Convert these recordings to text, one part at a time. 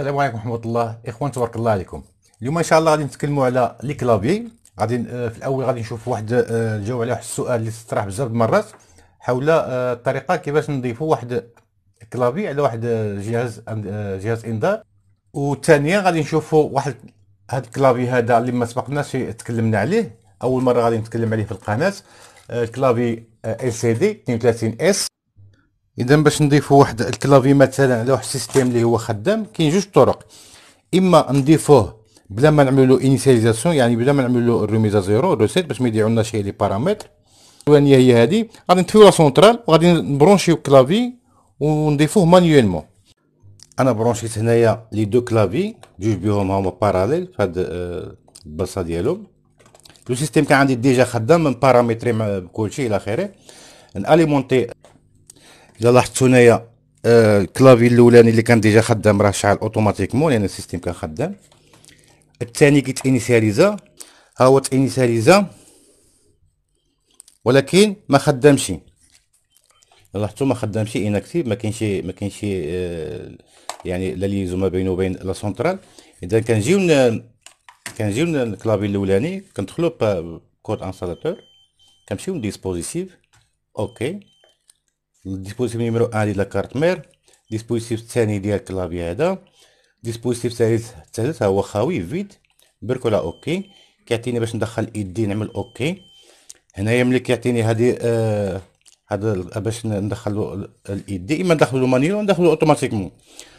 السلام عليكم ورحمه الله اخوان تبارك الله عليكم اليوم ان شاء الله غادي نتكلموا على لي كلافي غادي آه، في الاول غادي نشوف واحد الجواب آه، على واحد السؤال اللي تطرح بزاف المرات حول آه، الطريقه كيفاش نضيفوا واحد كلافي على واحد جهاز جهاز انذار والثانيه غادي نشوفوا واحد هاد الكلافي هذا اللي ما سبقناش تكلمنا عليه اول مره غادي نتكلم عليه في القناه الكلافي ال سي دي 32 اس اذا باش نضيفوا واحد الكلافي مثلا على واحد السيستيم اللي هو خدام كاين جوج طرق اما نضيفوه بلا ما نعملوا له انيسياليزاسيون يعني بلا ما نعملوا له زيرو روسيت باش ما يضيعوا لنا شي لي بارامتر الثانيه هي هذه غادي نطفيو لا سونترال وغادي نبرونشيو الكلافي ونضيفوه مانيوالمون انا برونشيت هنايا لي دو كلافي جوج بيهم هما باراليل في هاد آه، البلاصه ديالهم لو سيستيم كان عندي ديجا خدام من بارامتري مع كلشي الى اخره ناليمونتي الا لاحظتوا هنايا آه الكلافي الاولاني اللي كان ديجا خدام راه شعل اوتوماتيكمون لان السيستم كان خدام الثاني انيسياليزا ها هو تانيسياليزا ولكن ما خدامش لاحظتوا ما خدامش اناكتيف ما كاينش ما كاينش آه، يعني لا ليزو ما بينه وبين لا سونترال اذا كنجيو كنجيو الكلافي الاولاني كندخلو كود انستالاتور كنمشيو لديسبوزيتيف اوكي الديسبوزيتيف نيميرو 1 ديال لاكارت مير الديسبوزيتيف الثاني ديال الكلافي هذا الديسبوزيتيف الثالث الثالث هو خاوي فيد برك على اوكي كيعطيني باش ندخل ايدي نعمل اوكي هنايا ملي كيعطيني هادي آه هاد باش ندخلو الايدي اما ندخلو مانيول ندخلو اوتوماتيكمون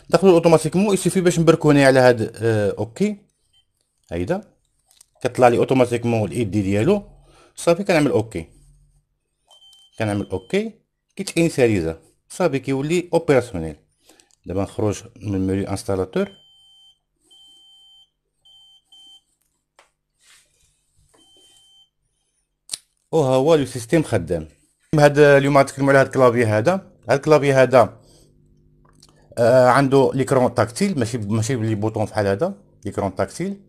ندخلو اوتوماتيكمون يسيفي باش نبركوني على هاد آه اوكي هيدا كطلع لي اوتوماتيكمون الايدي ديالو صافي كنعمل اوكي كنعمل اوكي كيتانيساليزا صافي كيولي اوبيراسيونيل دابا نخرج من مولي انستالاتور ها هو لو سيستيم خدام هاد اليوم غنتكلمو على هاد الكلافي هذا هاد الكلافي هذا آه عنده ليكرون تاكتيل ماشي ماشي بلي بوطون فحال هذا ليكرون تاكتيل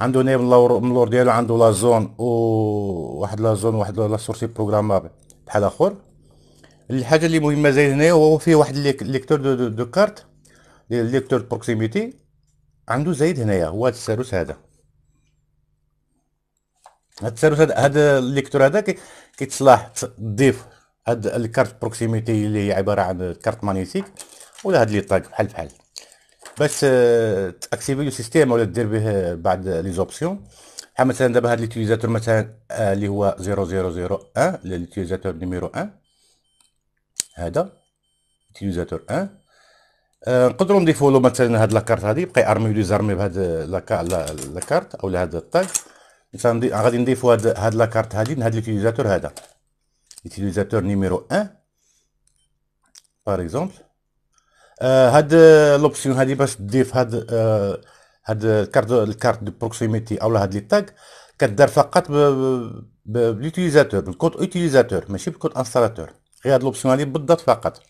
عنده هنا من اللور ديالو عنده لا زون و واحد لا زون واحد لا سورسي بروغرامابل بحال اخر الحاجه اللي مهمه زايد هنا هو فيه واحد ليكتور دو, دو, دو كارت ليكتور بروكسيميتي عنده زايد هنايا هو هذا الساروس هذا هاد الساروس هذا هذا الليكتور هذا كيتصلاح تضيف هاد الكارت بروكسيميتي اللي هي عباره عن كارت مانيتيك ولا هاد لي طاق بحال بحال باش آه، تاكتيفي لو سيستيم ولا دير به بعض لي زوبسيون بحال مثلا دابا هاد ليتيزاتور مثلا آه، اللي هو 0001 ليتيزاتور نيميرو 1 هذا يوتيليزاتور ان آه نقدروا نضيفوا له مثلا هاد لاكارت هادي يبقى ارمي لي زارمي بهاد لاكارت او لهاد الطاج مثلا غادي نضيفوا هاد هاد لاكارت هادي لهاد ليتيزاتور هذا ليتيزاتور نيميرو 1 باغ اكزومبل آه هاد لوبسيون آه، هادي باش تضيف هاد آه هاد الكارت الكارت دو بروكسيميتي اولا هاد لي تاغ كدار فقط بليتيزاتور بالكود اوتيزاتور ماشي بالكود انستالاتور غير هاد لوبسيون هادي بالضبط فقط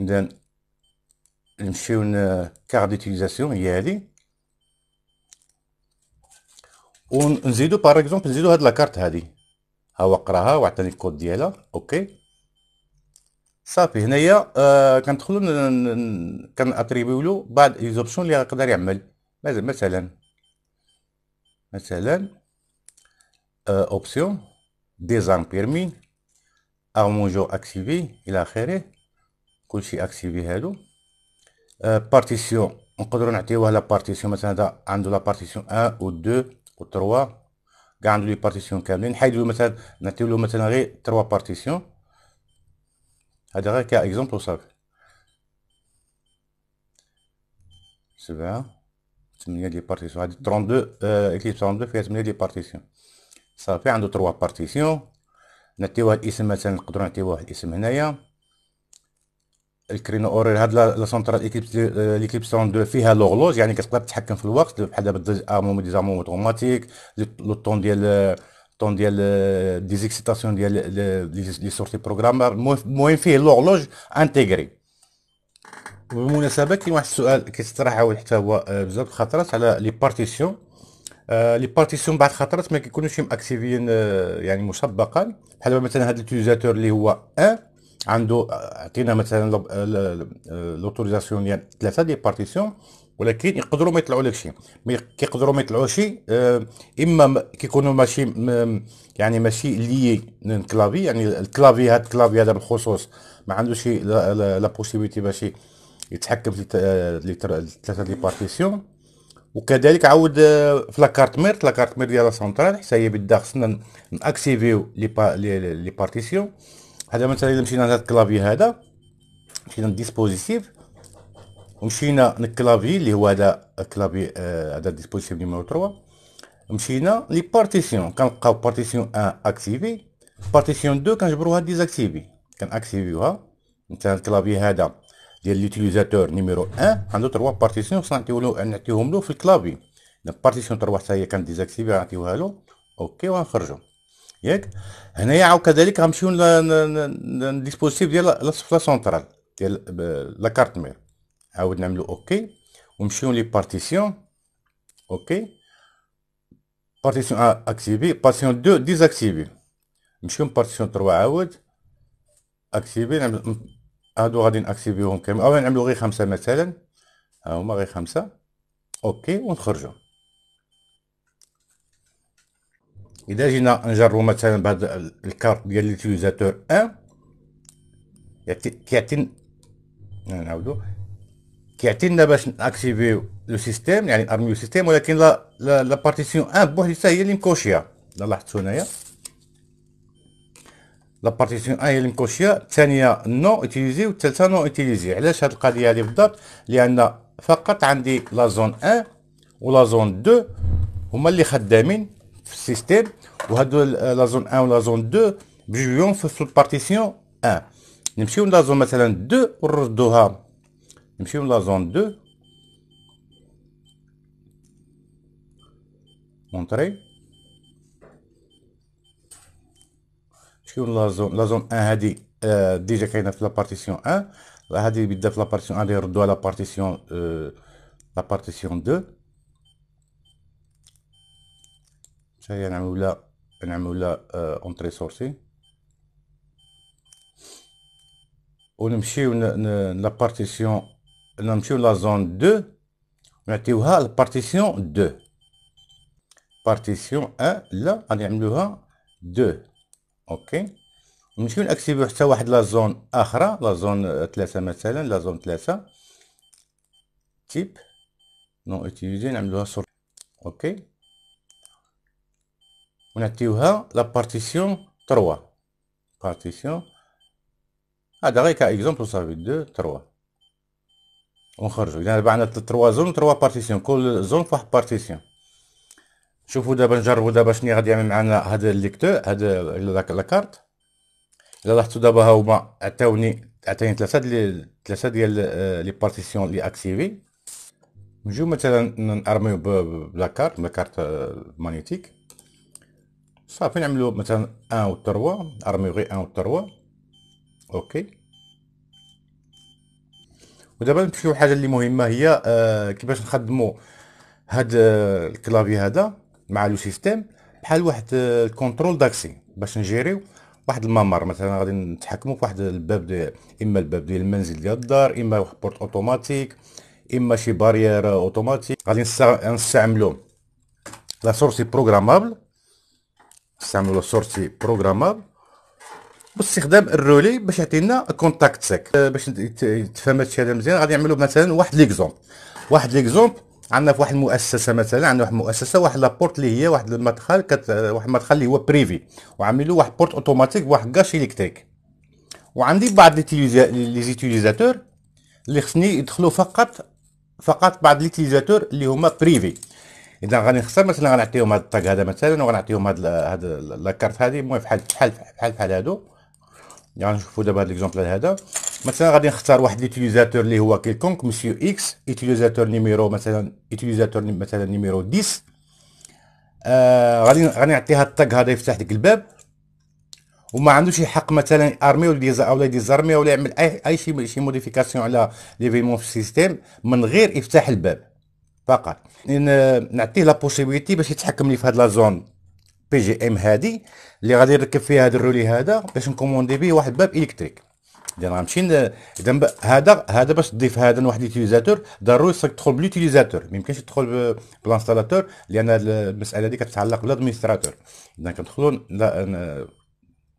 اذا نمشيو كارت ديتيليزاسيون هي هادي ونزيدو باغ اكزومبل نزيدو هاد لاكارت هادي ها هو قراها وعطاني الكود ديالها اوكي صافي هنايا آه كندخلو كناتريبيو له بعض لي زوبسيون لي يقدر يعمل مثلا مثلا آه اوبسيون ديزان بيرمي Armonjo Activé, il a créé. Cool si Activé, il Partition. On peut donner la partition. Maintenant, on de la partition 1 ou 2 ou 3. On a la partition qui est venue. Maintenant, on a 3 partitions. On a l'exemple de ça. C'est vrai. C'est le 32. Eclipse 32 fait le milieu des partitions. Ça fait un de 3 partitions. نعطيو هاد الاسم مثلا نقدروا نعطيو واحد الاسم هنايا الكرينو اورير هاد لا سونترال ايكيب ليكيب دو فيها لوغلوج يعني كتقدر تتحكم في الوقت بحال دابا دي امو دي زامو اوتوماتيك لو طون ديال طون ديال ديزيكسيتاسيون ديال لي سورتي بروغرامر المهم فيه لوغلوج انتيغري وبالمناسبه كاين واحد السؤال كيطرح حتى هو آه، بزاف الخطرات على لي بارتيسيون آه، لي بارتيسيون بعد خطرات ما كيكونوش ماكتيفيين آه، يعني مسبقا بحال مثلا هذا الاتيزاتور اللي هو ان عنده آه، عطينا مثلا لوتوريزاسيون ديال ثلاثه دي بارتيسيون ولكن يقدروا ما يطلعوا لك شي كيقدروا ما يطلعوش آه اما كيكونوا ماشي يعني ماشي لي كلافي يعني الكلافي هذا الكلافي هذا بالخصوص ما عندوش لا بوسيبيتي باش يتحكم في ثلاثه دي بارتيسيون وكذلك عاود آه، في لاكارت مير لاكارت مير ديال سونترال حتى هي بدا خصنا ناكسيفيو لي با لي بارتيسيون هذا مثلا الا مشينا لهاد الكلافي هذا مشينا للديسبوزيتيف ومشينا للكلافي اللي هو هذا الكلافي آه، هذا الديسبوزيتيف نيميرو 3 مشينا لي بارتيسيون كنلقاو بارتيسيون 1 اكتيفي بارتيسيون 2 كنجبروها ديزاكتيفي كنأكتيفيوها مثلا الكلافي هذا ديال ليوتيليزاتور نيميرو 1 عنده تروا بارتيسيون نعطيو نعطيوهم له في الكلافي بارتيسيون تروا حتى هي كانت ديزاكتيفي غنعطيوها له اوكي وغنخرجو ياك هنايا عاود كذلك غنمشيو للديسبوزيتيف ديال لا سفلا سونترال ديال لا كارت مير عاود نعملو اوكي ونمشيو لي بارتيسيون اوكي بارتيسيون اكتيفي بارتيسيون 2 ديزاكتيفي نمشيو بارتيسيون 3 عاود اكتيفي نعمل هادو غادي ناكتيفيهم كامل او نعملو غير خمسة مثلا ها هما غير خمسة اوكي ونخرجو اذا جينا نجربو مثلا بهاد الكارت ديال ليتيزاتور ان كيعطينا نعاودو كيعطينا باش ناكتيفيو لو سيستيم يعني ارميو سيستيم ولكن لا لا, بارتيسيون ان بوحدها هي اللي مكوشيه لاحظتو هنايا لابارتيسيون ان هي المكوشيه الثانيه نو اوتيليزي والثالثه نو اوتيليزي علاش هاد القضيه هادي بالضبط لان فقط عندي لا زون 1 ولا زون 2 هما اللي خدامين في السيستيم وهادو لا زون 1 ولا زون 2 بجوجهم في البارتيسيون 1 نمشيو لا زون مثلا 2 ونردوها نمشيو لا زون 2 مونتري la zone 1 euh, a dit déjà qu'elle la partition 1 la partition 1 euh, doit la partition la partition 2 ça y en la la entrée sortie on la partition la zone 2 mais tu la partition 2 partition 1 là à 2 اوكي نمشيو نكتبو حتى واحد لا زون اخرى لا زون ثلاثة مثلا لا زون ثلاثة تيب نو اتيليزي نعملوها سور اوكي ونعطيوها لا بارتيسيون 3 بارتيسيون هذا غير كاكزومبل صافي دو 3 نخرجو اذا ربعنا تروا 3 زون 3 بارتيسيون كل زون فواحد بارتيسيون شوفوا دابا نجربوا دابا شنو غادي يعمل معنا هذا الليكتور هذا ذاك لاكارت الا لاحظتوا دابا ها هما عطاوني عطاني ثلاثه ديال ثلاثه ديال لي بارتيسيون لي اكتيفي نجيو مثلا نارميو بلاكارت بلاكارت آه، مانيتيك صافي نعملو مثلا ان و 3 ارميو غير ان و 3 اوكي ودابا نمشيو حاجه اللي مهمه هي آه، كيفاش نخدمو هاد آه، الكلافي هذا مع لو سيستيم بحال واحد آه، الكونترول داكسي باش نجيريو واحد الممر مثلا غادي نتحكموا في واحد الباب دي اما الباب ديال المنزل ديال الدار اما واحد بورت اوتوماتيك اما شي بارير اوتوماتيك غادي نستعملو لا سورسي بروغرامابل نستعملو لا سورسي بروغرامابل باستخدام الرولي باش يعطينا كونتاكت آه، سيك باش يتفهم هادشي هذا مزيان غادي نعملو مثلا واحد ليكزومبل واحد ليكزومبل عندنا في واحد المؤسسه مثلا عندنا واحد المؤسسه واحد لابورت اللي هي واحد المدخل كت... واحد المدخل اللي هو بريفي له واحد بورت اوتوماتيك بواحد كاش الكتريك وعندي بعض لي زيتيليزاتور اللي خصني يدخلوا فقط فقط بعض ليتيليزاتور اللي هما بريفي اذا نخسر مثلا غنعطيهم هذا الطاق هذا مثلا وغنعطيهم هاد هذا لاكارت هادي المهم بحال بحال بحال بحال هادو يعني نشوفوا دابا هاد ليكزومبل هذا مثلا غادي نختار واحد ليتيليزاتور اللي هو كيلكونك مسيو اكس ايتيليزاتور نيميرو مثلا ايتيليزاتور مثلا نيميرو 10 آه غادي نعطيها الطاق هذا يفتح لك الباب وما عندوش الحق مثلا ارمي ولا ديز ولا ديزارمي ولا يعمل اي اي شي شي موديفيكاسيون على ليفيمون في السيستيم من غير يفتح الباب فقط نعطيه لا بوسيبيليتي باش يتحكم لي في هاد لا زون بي جي ام هادي اللي غادي نركب فيها هذا الرولي هذا باش نكوموندي به واحد الباب الكتريك اذا غنمشي اذا هذا هذا باش تضيف هذا لواحد اليوتيليزاتور ضروري خصك تدخل بليوتيليزاتور ما يمكنش تدخل بالانستالاتور لان المساله هذه كتتعلق بالادمينستراتور اذا كندخلوا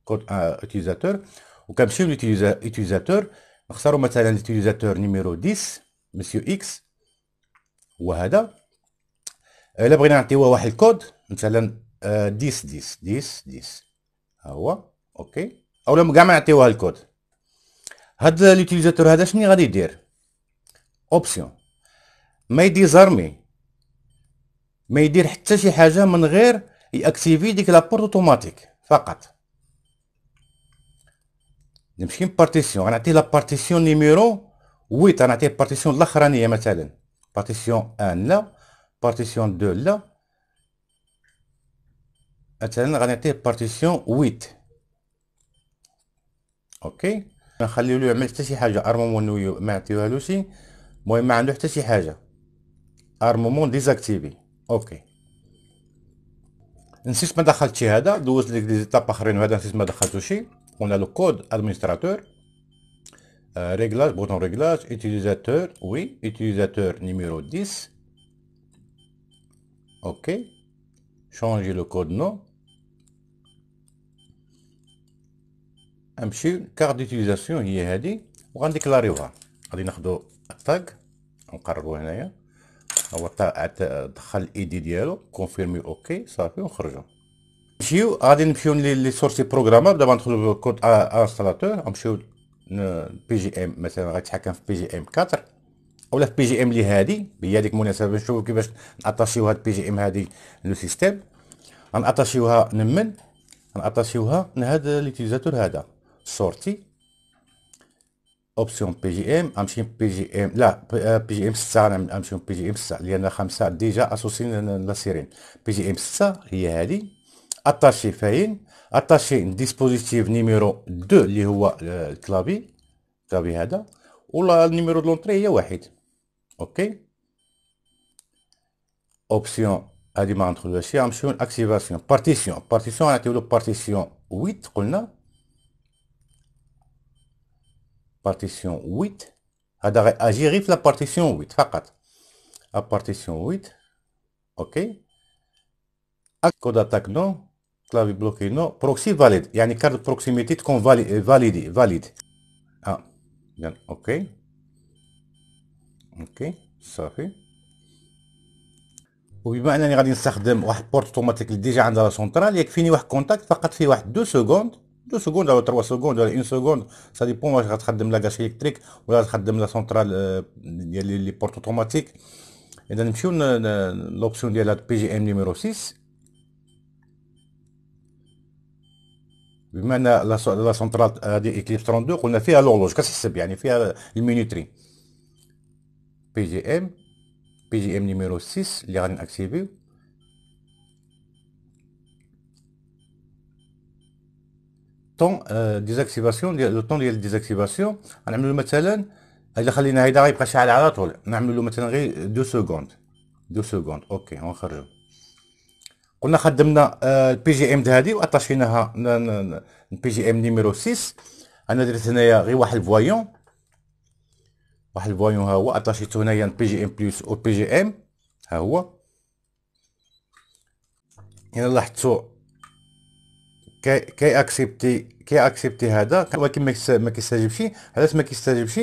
كود آه، اوتيزاتور وكنمشيو ليوتيليزاتور نختاروا مثلا اليوتيليزاتور نيميرو 10 مسيو اكس وهذا الا بغينا نعطيوه واحد الكود مثلا آه، ديس ديس ديس ديس ها هو اوكي اولا كاع ما نعطيوها الكود هاد ليوتيليزاتور هذا شنو غادي يدير اوبسيون ما يديزارمي ما يدير حتى شي حاجه من غير ياكتيفي ديك لابورت اوتوماتيك فقط نمشي بارتيسيون لا لابارتيسيون نيميرو 8 غنعطيه بارتيسيون الاخرانيه مثلا بارتيسيون 1 لا بارتيسيون 2 لا Maintenant, je partition 8. OK. Je vais laisser qu'il y ait quelque chose pour qu'il n'y ait pas de problème. Il quelque Armement désactivé. OK. Je ne sais pas si ça s'est intégré. On a le code administrateur. Euh, réglage, bouton réglage. Utilisateur, oui. Utilisateur numéro 10. OK. Changez le code, non. امشي كار ديتيزاسيون هي و وغنديكلاريوها غادي ناخدو التاغ نقربو هنايا هو دخل دي ديالو كونفيرمي اوكي صافي ونخرجو نمشيو غادي نمشيو لي سورسي بروغرامابل دابا ندخلو كود انستالاتور نمشيو بي جي ام مثلا غيتحكم في بي جي ام 4 اولا في بي جي ام لي هادي هي هاديك المناسبه نشوفو كيفاش ناتاشيو هاد بي جي ام هادي لو سيستيم غناتاشيوها نمن غناتاشيوها لهاد ليتيزاتور هذا سورتي اوبسيون بي جي ام امشي بي جي ام لا بي جي ام 6 انا امشي بي جي ام 6 لان 5 ديجا اسوسي لا سيرين بي جي ام 6 هي هذه اتاشي فاين اتاشي ديسبوزيتيف نيميرو 2 اللي هو الكلابي الكلابي هذا ولا النيميرو دو لونتري هي واحد اوكي اوبسيون هذه ما غندخلوها شي غنمشيو اكتيفاسيون بارتيسيون بارتيسيون غنعطيو له بارتيسيون 8 قلنا بارتيسيون 8 هذا غيأجي غير في لا بارتيسيون 8 فقط بارتيسيون 8 اوكي كود اتاك نو كلافي بلوكي نو بروكسي فاليد يعني كارت بروكسيميتي تكون فاليدي فاليد اه اذا اوكي اوكي صافي وبما انني غادي نستخدم واحد بورت اوتوماتيك اللي ديجا عندها لا سونترال يكفيني واحد كونتاكت فقط في واحد دو سكوند secondes à trois secondes une seconde ça dépend de la gâche électrique ou la centrale euh, les portes automatiques et dans euh, euh, l'option de la pgm numéro 6 la centrale à 32 on a fait l'horloge lorsque c'est bien fait à minuterie pgm pgm numéro 6 les rennes activés طون ديزاكتيفاسيون ديال لو طون ديال ديزاكتيفاسيون غنعملو مثلا الا خلينا هيدا غيبقى شاعل على طول نعملو مثلا غير دو سكوند دو سكوند اوكي ونخرجو قلنا خدمنا البي جي ام هادي واتاشيناها البي جي ام نيميرو 6 انا درت هنايا غير واحد الفوايون واحد الفوايون ها هو اتاشيتو هنايا البي جي ام بلس او بي جي ام ها هو هنا لاحظتو كي اكسبتي كي اكسبتي هذا ولكن ما كيستجبش علاش ما كيستجبش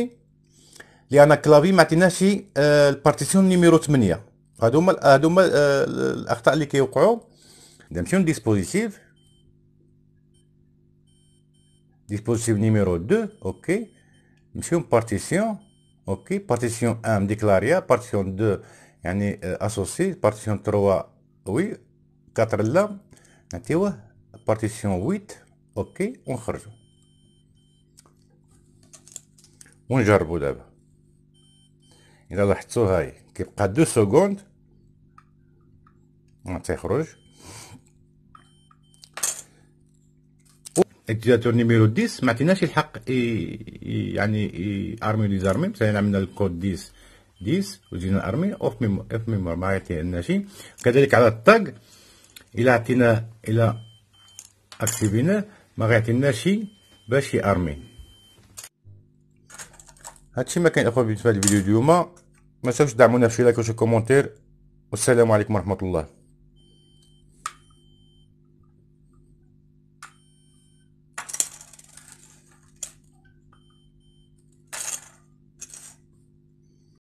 لان كلافي ما عطيناش آه، البارتيسيون نيميرو 8 هادو هما هادو هما آه، الاخطاء اللي كيوقعوا نمشيو لديسبوزيتيف ديسبوزيتيف نيميرو 2 اوكي نمشيو بارتيسيون اوكي بارتيسيون 1 ديكلاريا بارتيسيون 2 يعني اسوسي بارتيسيون 3 وي 4 لا نعطيوه بارتيسيون 8 اوكي ونخرجو ونجربو دابا اذا لاحظتو هاي كيبقى دو سكوند تيخرج الجيلاتور نيميرو 10 ما عطيناش الحق إي يعني إي ارمي لي زارمي مثلا عملنا الكود 10 10 وجينا ارمي اوف ميمور اوف ميمور ما عطيناش كذلك على الطاق الى عطينا الى اكتيفيناه ما غيعطيناش شي باش يارمي هادشي ما كاين اخويا بالنسبه للفيديو اليوم ما تنساوش دعمونا في لايك وشي كومونتير والسلام عليكم ورحمه الله